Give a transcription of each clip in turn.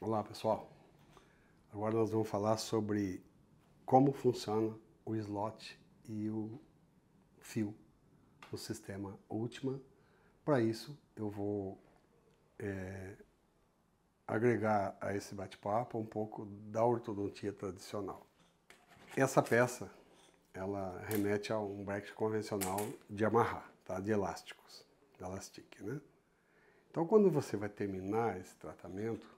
Olá pessoal, agora nós vamos falar sobre como funciona o slot e o fio no sistema Ultima. Para isso eu vou é, agregar a esse bate-papo um pouco da ortodontia tradicional. Essa peça ela remete a um bracket convencional de amarrar, tá? de elásticos, de elastique. Né? Então quando você vai terminar esse tratamento,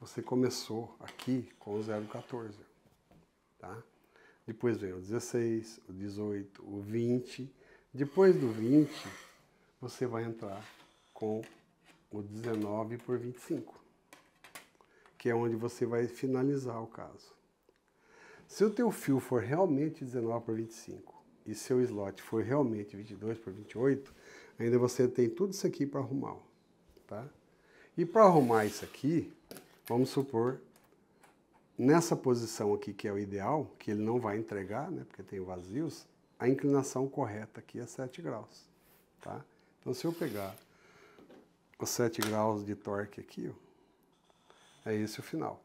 você começou aqui com o 014, tá? Depois vem o 16, o 18, o 20. Depois do 20, você vai entrar com o 19 por 25, que é onde você vai finalizar o caso. Se o teu fio for realmente 19 por 25 e seu slot for realmente 22 por 28, ainda você tem tudo isso aqui para arrumar, tá? E para arrumar isso aqui, vamos supor, nessa posição aqui que é o ideal, que ele não vai entregar, né, porque tem vazios, a inclinação correta aqui é 7 graus. Tá? Então se eu pegar os 7 graus de torque aqui, ó, é esse o final.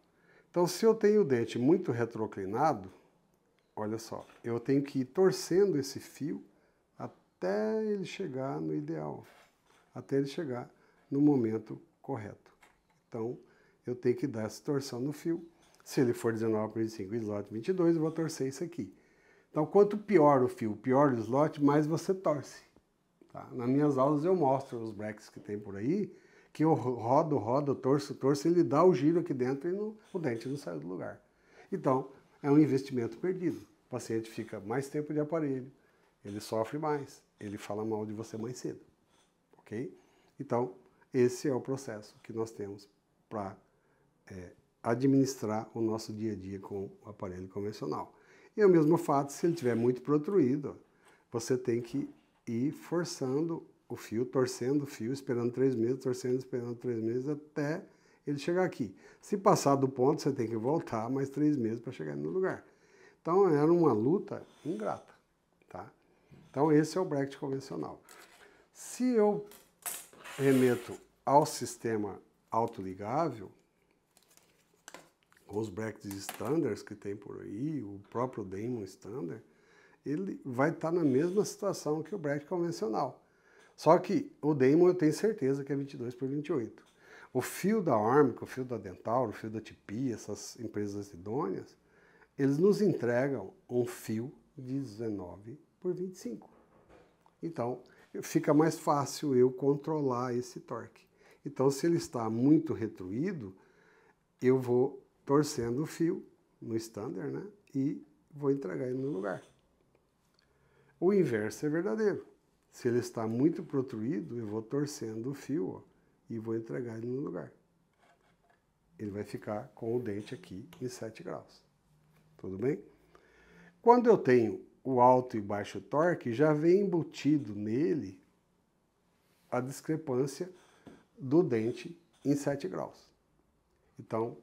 Então se eu tenho o dente muito retroclinado, olha só, eu tenho que ir torcendo esse fio até ele chegar no ideal, até ele chegar no momento correto. Então, eu tenho que dar essa torção no fio. Se ele for 19,5 slot 22, eu vou torcer isso aqui. Então, quanto pior o fio, pior o slot, mais você torce. Tá? Nas minhas aulas eu mostro os breaks que tem por aí, que eu rodo, rodo, torço, torço, ele dá o giro aqui dentro e no o dente não sai do lugar. Então, é um investimento perdido. O paciente fica mais tempo de aparelho, ele sofre mais, ele fala mal de você mais cedo. Ok? Então, esse é o processo que nós temos para é, administrar o nosso dia a dia com o aparelho convencional. E é o mesmo fato se ele tiver muito protruído, você tem que ir forçando o fio, torcendo o fio, esperando três meses, torcendo, esperando três meses até ele chegar aqui. Se passar do ponto, você tem que voltar mais três meses para chegar no lugar. Então era uma luta ingrata, tá? Então esse é o bracket convencional. Se eu remeto ao sistema autoligável, os brackets standards que tem por aí, o próprio daemon standard, ele vai estar tá na mesma situação que o bracket convencional. Só que o daemon eu tenho certeza que é 22 por 28. O fio da Ormica, é o fio da Dental, o fio da Tipi, essas empresas idôneas, eles nos entregam um fio de 19 por 25. Então, fica mais fácil eu controlar esse torque. Então, se ele está muito retruído, eu vou torcendo o fio no standard, né? E vou entregar ele no lugar. O inverso é verdadeiro. Se ele está muito protruído, eu vou torcendo o fio ó, e vou entregar ele no lugar. Ele vai ficar com o dente aqui em 7 graus. Tudo bem? Quando eu tenho o alto e baixo torque, já vem embutido nele a discrepância do dente em 7 graus. Então,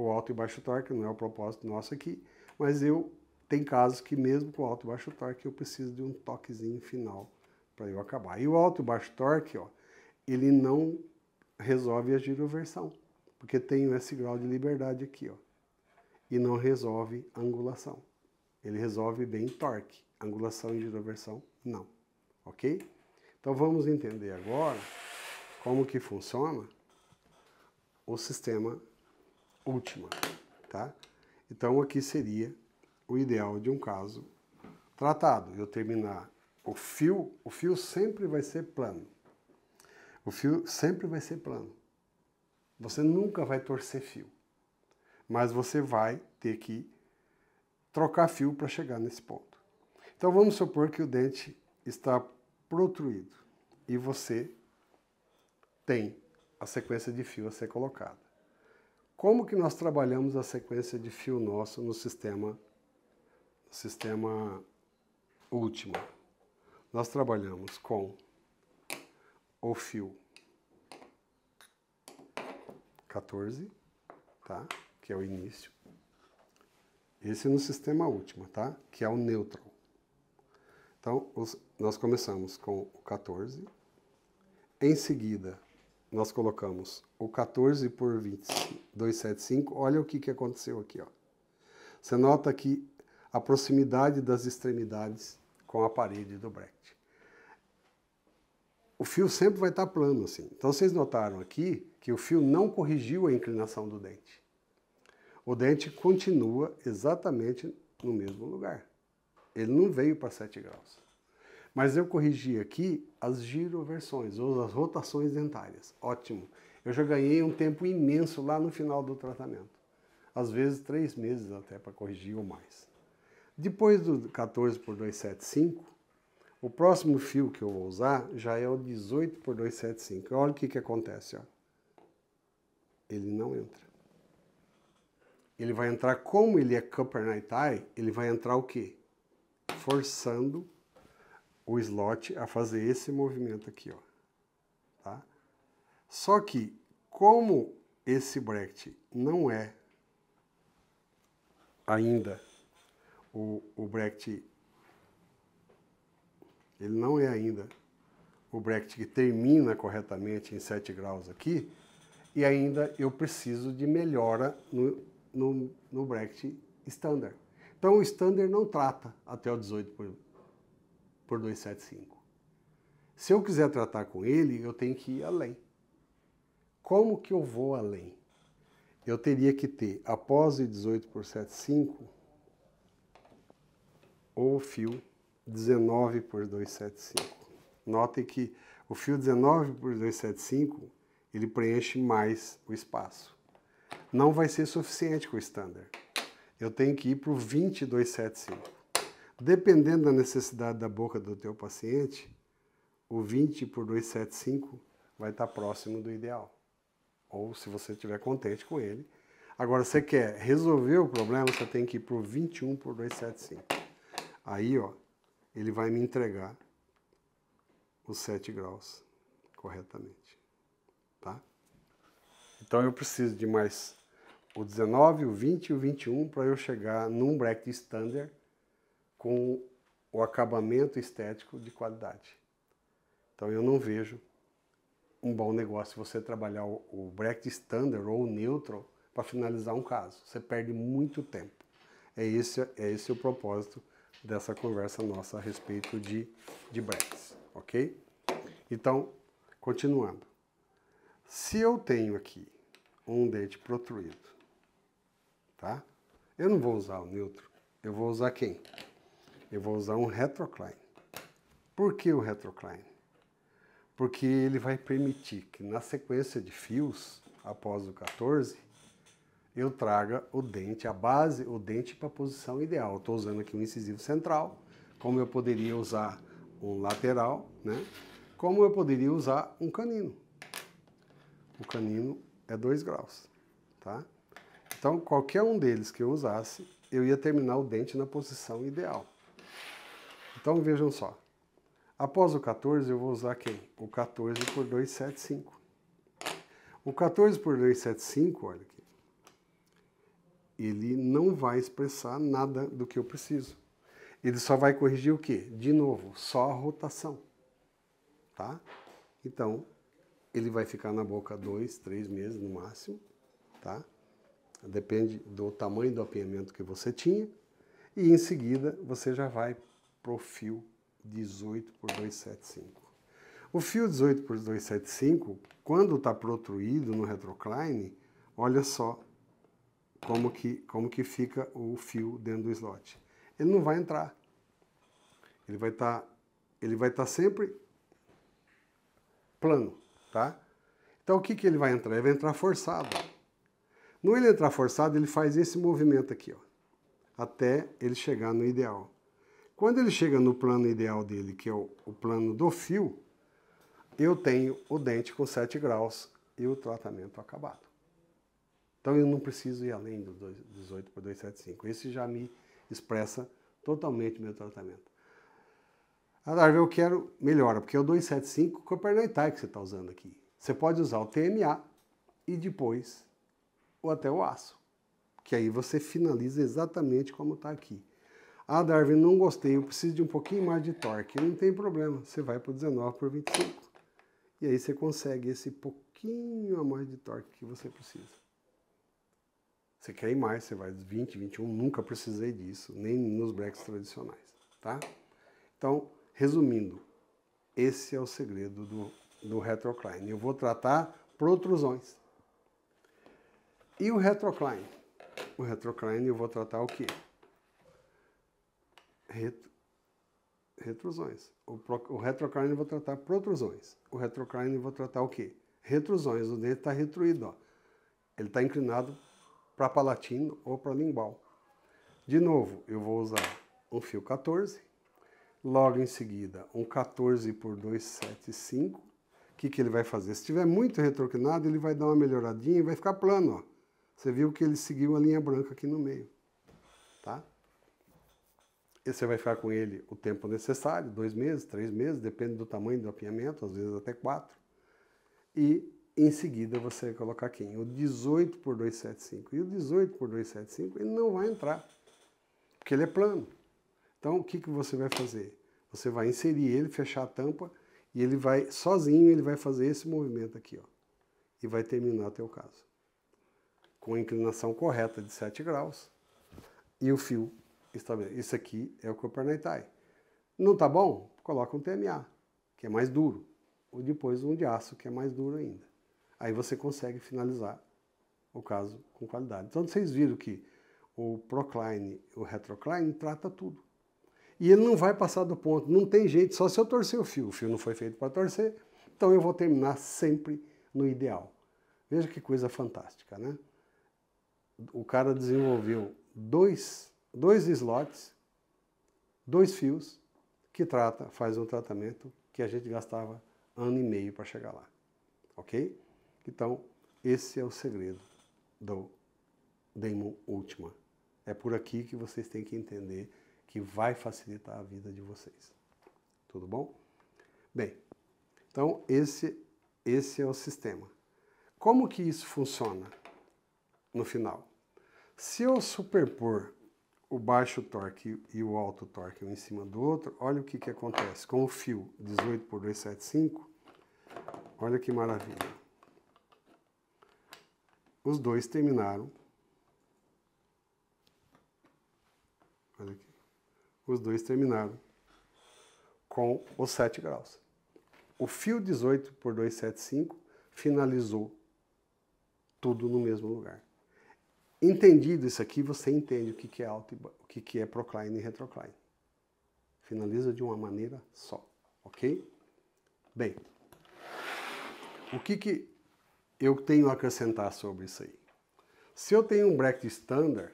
o alto e baixo torque, não é o propósito nosso aqui, mas eu tem casos que mesmo com alto e baixo torque eu preciso de um toquezinho final para eu acabar. E o alto e baixo torque, ó, ele não resolve a giroversão, porque tenho esse grau de liberdade aqui, ó, e não resolve angulação. Ele resolve bem torque, angulação e giroversão não, ok? Então vamos entender agora como que funciona o sistema última, tá? Então aqui seria o ideal de um caso tratado. Eu terminar o fio, o fio sempre vai ser plano. O fio sempre vai ser plano. Você nunca vai torcer fio. Mas você vai ter que trocar fio para chegar nesse ponto. Então vamos supor que o dente está protruído e você tem a sequência de fio a ser colocada como que nós trabalhamos a sequência de fio nosso no sistema, sistema último. Nós trabalhamos com o fio 14, tá? que é o início. Esse é no sistema último, tá? que é o neutro. Então, os, nós começamos com o 14, em seguida nós colocamos o 14 por 275, olha o que, que aconteceu aqui. Ó. Você nota que a proximidade das extremidades com a parede do bracket O fio sempre vai estar plano assim. Então vocês notaram aqui que o fio não corrigiu a inclinação do dente. O dente continua exatamente no mesmo lugar. Ele não veio para 7 graus. Mas eu corrigi aqui as giroversões, ou as rotações dentárias. Ótimo. Eu já ganhei um tempo imenso lá no final do tratamento. Às vezes três meses até para corrigir ou mais. Depois do 14 por 275, o próximo fio que eu vou usar já é o 18 por 275. Olha o que, que acontece. Ó. Ele não entra. Ele vai entrar, como ele é Copper Night Eye, ele vai entrar o quê? Forçando o slot a fazer esse movimento aqui, ó. Tá? Só que, como esse bracket não é ainda o, o bracket, ele não é ainda o bracket que termina corretamente em 7 graus aqui, e ainda eu preciso de melhora no, no, no bracket standard. Então o standard não trata até o 18 por 275. Se eu quiser tratar com ele, eu tenho que ir além. Como que eu vou além? Eu teria que ter, após o 18 por 75, o fio 19 por 275. Notem que o fio 19 por 275, ele preenche mais o espaço. Não vai ser suficiente com o standard. Eu tenho que ir para o 2275. Dependendo da necessidade da boca do teu paciente, o 20 por 275 vai estar próximo do ideal. Ou se você estiver contente com ele. Agora, você quer resolver o problema, você tem que ir para o 21 por 275. Aí, ó, ele vai me entregar os 7 graus corretamente. Tá? Então, eu preciso de mais o 19, o 20 e o 21 para eu chegar num bracket standard com o acabamento estético de qualidade. Então eu não vejo um bom negócio você trabalhar o Brecht Standard ou o Neutral para finalizar um caso. Você perde muito tempo. É esse, é esse o propósito dessa conversa nossa a respeito de, de Brecht, ok? Então, continuando. Se eu tenho aqui um dente protruído, tá? Eu não vou usar o neutro, eu vou usar quem? eu vou usar um retrocline. Por que o retrocline? Porque ele vai permitir que na sequência de fios, após o 14, eu traga o dente, a base, o dente para a posição ideal. Estou usando aqui um incisivo central, como eu poderia usar um lateral, né? Como eu poderia usar um canino. O canino é 2 graus, tá? Então, qualquer um deles que eu usasse, eu ia terminar o dente na posição ideal. Então vejam só. Após o 14, eu vou usar quem? O 14 por 275. O 14 por 275, olha aqui, ele não vai expressar nada do que eu preciso. Ele só vai corrigir o quê? De novo, só a rotação. Tá? Então, ele vai ficar na boca dois, três meses no máximo, tá? Depende do tamanho do apinhamento que você tinha. E em seguida, você já vai para o fio 18 por 275. O fio 18 por 275, quando está protruído no retrocline, olha só como que, como que fica o fio dentro do slot. Ele não vai entrar. Ele vai estar tá, ele vai estar tá sempre plano, tá? Então o que, que ele vai entrar? Ele vai entrar forçado. No ele entrar forçado, ele faz esse movimento aqui, ó, até ele chegar no ideal. Quando ele chega no plano ideal dele, que é o, o plano do fio, eu tenho o dente com 7 graus e o tratamento acabado. Então eu não preciso ir além do 18 para 275. Esse já me expressa totalmente meu tratamento. Ah, eu quero melhora, porque é o 275 Copernitai que você está usando aqui. Você pode usar o TMA e depois ou até o aço, que aí você finaliza exatamente como está aqui. Ah, Darwin, não gostei, eu preciso de um pouquinho mais de torque. Não tem problema, você vai para 19 por 25. E aí você consegue esse pouquinho a mais de torque que você precisa. Você quer ir mais, você vai dos 20, 21, nunca precisei disso, nem nos breaks tradicionais, tá? Então, resumindo, esse é o segredo do, do retrocline. Eu vou tratar protrusões. E o retrocline? O retrocline eu vou tratar o quê? Retro, retrusões. O, o retrocarne eu vou tratar protrusões. O retrocarne eu vou tratar o quê? Retrusões. O dente está retruído. Ó. Ele está inclinado para palatino ou para limbal. De novo, eu vou usar um fio 14. Logo em seguida, um 14 por 275. O que, que ele vai fazer? Se estiver muito retroquinado, ele vai dar uma melhoradinha e vai ficar plano. Ó. Você viu que ele seguiu a linha branca aqui no meio. Tá? E você vai ficar com ele o tempo necessário, dois meses, três meses, depende do tamanho do apinhamento, às vezes até quatro. E em seguida você vai colocar quem? O 18 por 275. E o 18 por 275 ele não vai entrar, porque ele é plano. Então o que, que você vai fazer? Você vai inserir ele, fechar a tampa e ele vai sozinho, ele vai fazer esse movimento aqui, ó, e vai terminar o caso com a inclinação correta de 7 graus e o fio estabelecido. Isso aqui é o Copernaitai. Não está bom? Coloca um TMA, que é mais duro. Ou depois um de aço, que é mais duro ainda. Aí você consegue finalizar o caso com qualidade. Então vocês viram que o Procline o Retrocline trata tudo. E ele não vai passar do ponto, não tem jeito, só se eu torcer o fio. O fio não foi feito para torcer, então eu vou terminar sempre no ideal. Veja que coisa fantástica, né? O cara desenvolveu dois dois slots, dois fios, que trata, faz um tratamento que a gente gastava ano e meio para chegar lá. Ok? Então, esse é o segredo do Demon Ultima. É por aqui que vocês têm que entender que vai facilitar a vida de vocês. Tudo bom? Bem, então esse, esse é o sistema. Como que isso funciona no final? Se eu superpor o baixo torque e o alto torque um em cima do outro, olha o que, que acontece. Com o fio 18 por 275, olha que maravilha. Os dois terminaram. Olha aqui. Os dois terminaram com os 7 graus. O fio 18 por 275 finalizou tudo no mesmo lugar. Entendido isso aqui, você entende o que é alto, o que é procline e retrocline. Finaliza de uma maneira só, ok? Bem, o que, que eu tenho a acrescentar sobre isso aí? Se eu tenho um bracket standard,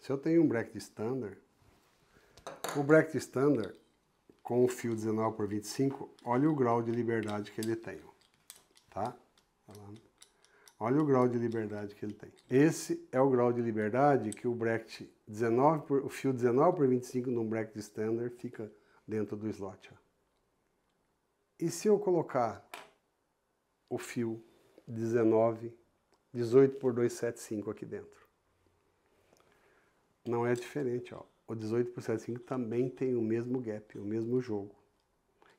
se eu tenho um bracket standard, o bracket standard com o fio 19 por 25, olha o grau de liberdade que ele tem, tá? tá Olha o grau de liberdade que ele tem. Esse é o grau de liberdade que o Brecht 19 por, o fio 19 por 25 num Brecht standard fica dentro do slot. Ó. E se eu colocar o fio 19, 18 por 275 aqui dentro? Não é diferente, ó. O 18 por 75 também tem o mesmo gap, o mesmo jogo.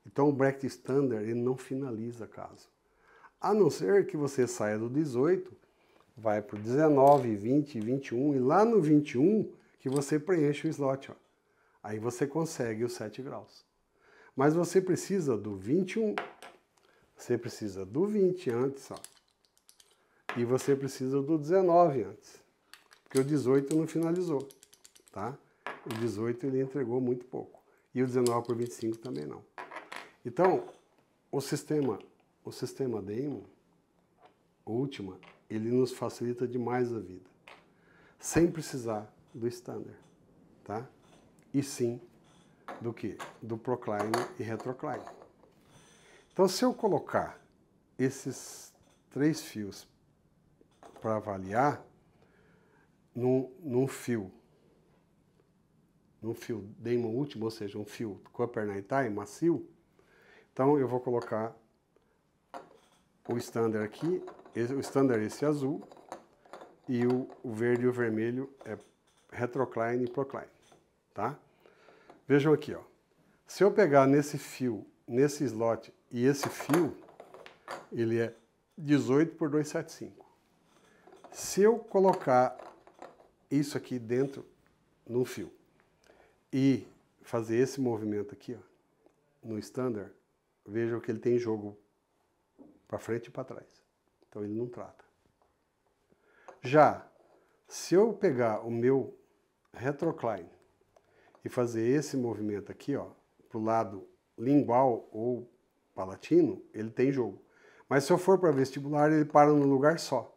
Então o Brecht standard ele não finaliza caso. A não ser que você saia do 18, vai para o 19, 20, 21 e lá no 21 que você preenche o slot. Ó. Aí você consegue os 7 graus. Mas você precisa do 21, você precisa do 20 antes, ó. E você precisa do 19 antes. Porque o 18 não finalizou, tá? O 18 ele entregou muito pouco. E o 19 por 25 também não. Então, o sistema o sistema Daemon, última, ele nos facilita demais a vida, sem precisar do standard, tá? E sim do que? Do procline e retrocline. Então, se eu colocar esses três fios para avaliar num, num fio, num fio Damon último, ou seja, um fio Copper Night macio, então eu vou colocar o standard aqui, o standard é esse azul, e o, o verde e o vermelho é retrocline e procline, tá? Vejam aqui, ó. Se eu pegar nesse fio, nesse slot e esse fio, ele é 18 por 275. Se eu colocar isso aqui dentro no fio e fazer esse movimento aqui, ó, no standard, vejam que ele tem jogo para frente e para trás. Então ele não trata. Já, se eu pegar o meu retrocline e fazer esse movimento aqui, ó, para o lado lingual ou palatino, ele tem jogo. Mas se eu for para vestibular, ele para num lugar só,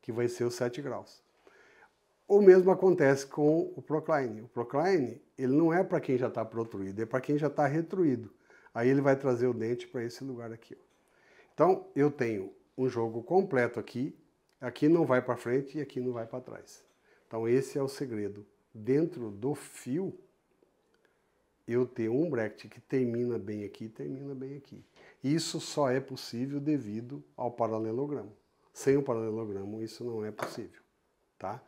que vai ser os 7 graus. O mesmo acontece com o procline. O procline, ele não é para quem já está protruído, é para quem já está retruído. Aí ele vai trazer o dente para esse lugar aqui. Ó. Então, eu tenho um jogo completo aqui, aqui não vai para frente e aqui não vai para trás. Então, esse é o segredo. Dentro do fio, eu tenho um bracket que termina bem aqui termina bem aqui. Isso só é possível devido ao paralelogramo. Sem o paralelogramo, isso não é possível, tá?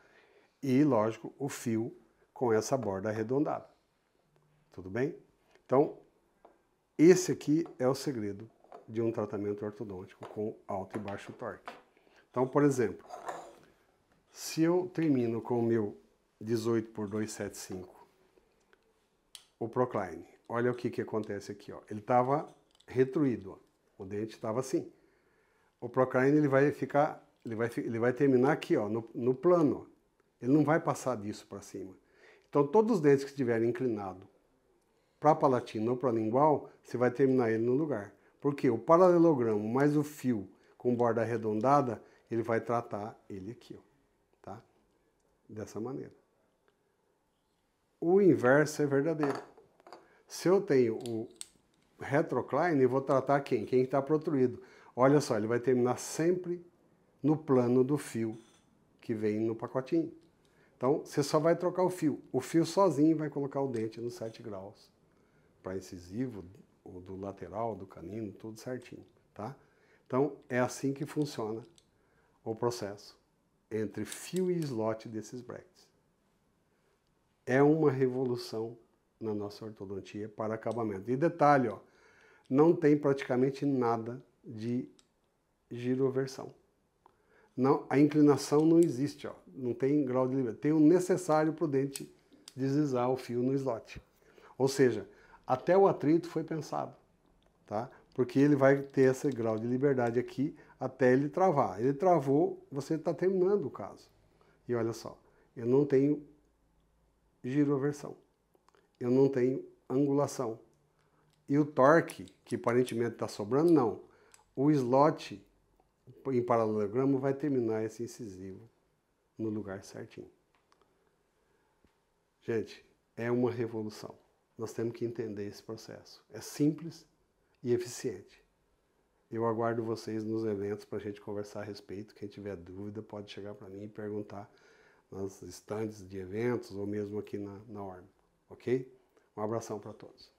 E, lógico, o fio com essa borda arredondada. Tudo bem? Então, esse aqui é o segredo de um tratamento ortodôntico com alto e baixo torque. Então, por exemplo, se eu termino com o meu 18 por 275, o Procline, olha o que, que acontece aqui. Ó. Ele estava retruído, ó. o dente estava assim. O Procline ele vai ficar, ele vai, ele vai terminar aqui, ó, no, no plano. Ele não vai passar disso para cima. Então, todos os dentes que estiverem inclinados para a palatina ou para lingual, você vai terminar ele no lugar. Porque o paralelogramo mais o fio com borda arredondada, ele vai tratar ele aqui, ó, tá? Dessa maneira. O inverso é verdadeiro. Se eu tenho o retrocline, eu vou tratar quem? Quem está protruído. Olha só, ele vai terminar sempre no plano do fio que vem no pacotinho. Então, você só vai trocar o fio. O fio sozinho vai colocar o dente nos 7 graus para incisivo, o do lateral, do canino, tudo certinho, tá? Então, é assim que funciona o processo entre fio e slot desses brackets. É uma revolução na nossa ortodontia para acabamento. E detalhe, ó, não tem praticamente nada de giroversão. Não, a inclinação não existe, ó, não tem grau de liberdade. Tem o necessário para o dente deslizar o fio no slot. Ou seja, até o atrito foi pensado, tá? Porque ele vai ter esse grau de liberdade aqui até ele travar. Ele travou, você está terminando o caso. E olha só, eu não tenho giroversão, eu não tenho angulação. E o torque, que aparentemente está sobrando, não. O slot em paralelogramo vai terminar esse incisivo no lugar certinho. Gente, é uma revolução. Nós temos que entender esse processo. É simples e eficiente. Eu aguardo vocês nos eventos para a gente conversar a respeito. Quem tiver dúvida pode chegar para mim e perguntar nos estandes de eventos ou mesmo aqui na, na Orm. Ok? Um abração para todos.